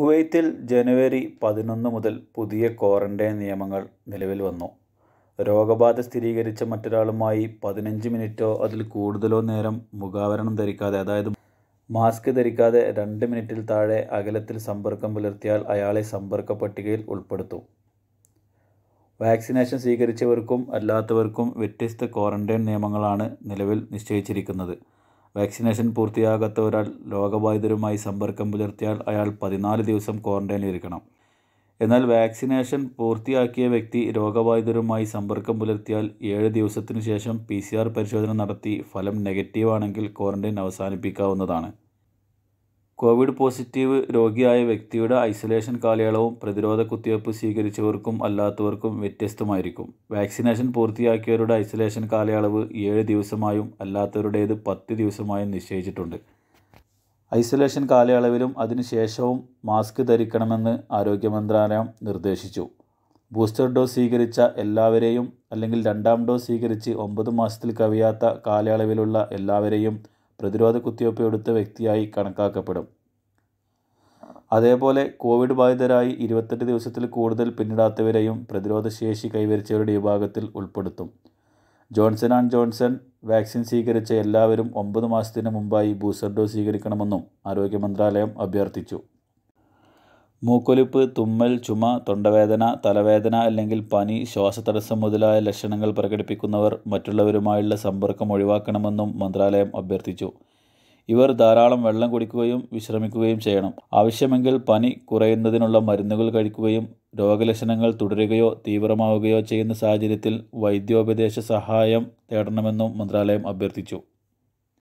കുവൈത്തിൽ ജനുവരി പതിനൊന്ന് മുതൽ പുതിയ ക്വാറന്റൈൻ നിയമങ്ങൾ നിലവിൽ വന്നു രോഗബാധ സ്ഥിരീകരിച്ച മറ്റൊരാളുമായി പതിനഞ്ച് മിനിറ്റോ അതിൽ കൂടുതലോ നേരം മുഖാവരണം ധരിക്കാതെ അതായത് മാസ്ക് ധരിക്കാതെ രണ്ട് മിനിറ്റിൽ താഴെ അകലത്തിൽ സമ്പർക്കം പുലർത്തിയാൽ അയാളെ സമ്പർക്ക പട്ടികയിൽ ഉൾപ്പെടുത്തും വാക്സിനേഷൻ സ്വീകരിച്ചവർക്കും അല്ലാത്തവർക്കും വ്യത്യസ്ത ക്വാറന്റൈൻ നിയമങ്ങളാണ് നിലവിൽ നിശ്ചയിച്ചിരിക്കുന്നത് വാക്സിനേഷൻ പൂർത്തിയാകാത്ത ഒരാൾ രോഗബാധിതരുമായി സമ്പർക്കം പുലർത്തിയാൽ അയാൾ പതിനാല് ദിവസം ഇരിക്കണം എന്നാൽ വാക്സിനേഷൻ പൂർത്തിയാക്കിയ വ്യക്തി രോഗബാധിതരുമായി സമ്പർക്കം പുലർത്തിയാൽ ഏഴ് ദിവസത്തിനു ശേഷം പി പരിശോധന നടത്തി ഫലം നെഗറ്റീവാണെങ്കിൽ ക്വാറന്റൈൻ അവസാനിപ്പിക്കാവുന്നതാണ് കോവിഡ് പോസിറ്റീവ് രോഗിയായ വ്യക്തിയുടെ ഐസൊലേഷൻ കാലയളവും പ്രതിരോധ കുത്തിവയ്പ് സ്വീകരിച്ചവർക്കും അല്ലാത്തവർക്കും വ്യത്യസ്തമായിരിക്കും വാക്സിനേഷൻ പൂർത്തിയാക്കിയവരുടെ ഐസൊലേഷൻ കാലയളവ് ഏഴ് ദിവസമായും അല്ലാത്തവരുടേത് പത്ത് ദിവസമായും നിശ്ചയിച്ചിട്ടുണ്ട് ഐസൊലേഷൻ കാലയളവിലും അതിനുശേഷവും മാസ്ക് ധരിക്കണമെന്ന് ആരോഗ്യ മന്ത്രാലയം നിർദ്ദേശിച്ചു ബൂസ്റ്റർ ഡോസ് സ്വീകരിച്ച എല്ലാവരെയും അല്ലെങ്കിൽ രണ്ടാം ഡോസ് സ്വീകരിച്ച് ഒമ്പത് മാസത്തിൽ കവിയാത്ത കാലയളവിലുള്ള എല്ലാവരെയും പ്രതിരോധ കുത്തിവയ്പ് എടുത്ത വ്യക്തിയായി കണക്കാക്കപ്പെടും അതേപോലെ കോവിഡ് ബാധിതരായി ഇരുപത്തെട്ട് ദിവസത്തിൽ കൂടുതൽ പിന്നിടാത്തവരെയും പ്രതിരോധശേഷി കൈവരിച്ചവരുടെ വിഭാഗത്തിൽ ഉൾപ്പെടുത്തും ജോൺസൺ ആൻഡ് ജോൺസൺ വാക്സിൻ സ്വീകരിച്ച എല്ലാവരും ഒമ്പത് മാസത്തിന് മുമ്പായി ബൂസ്റ്റർ ഡോസ് സ്വീകരിക്കണമെന്നും ആരോഗ്യ മന്ത്രാലയം അഭ്യർത്ഥിച്ചു മൂക്കൊലിപ്പ് തുമ്മൽ ചുമ തൊണ്ടവേദന തലവേദന അല്ലെങ്കിൽ പനി ശ്വാസതടസ്സം മുതലായ ലക്ഷണങ്ങൾ പ്രകടിപ്പിക്കുന്നവർ മറ്റുള്ളവരുമായുള്ള സമ്പർക്കം ഒഴിവാക്കണമെന്നും മന്ത്രാലയം അഭ്യർത്ഥിച്ചു ഇവർ ധാരാളം വെള്ളം കുടിക്കുകയും വിശ്രമിക്കുകയും ചെയ്യണം ആവശ്യമെങ്കിൽ പനി കുറയുന്നതിനുള്ള മരുന്നുകൾ കഴിക്കുകയും രോഗലക്ഷണങ്ങൾ തുടരുകയോ തീവ്രമാവുകയോ ചെയ്യുന്ന സാഹചര്യത്തിൽ വൈദ്യോപദേശ സഹായം തേടണമെന്നും മന്ത്രാലയം അഭ്യർത്ഥിച്ചു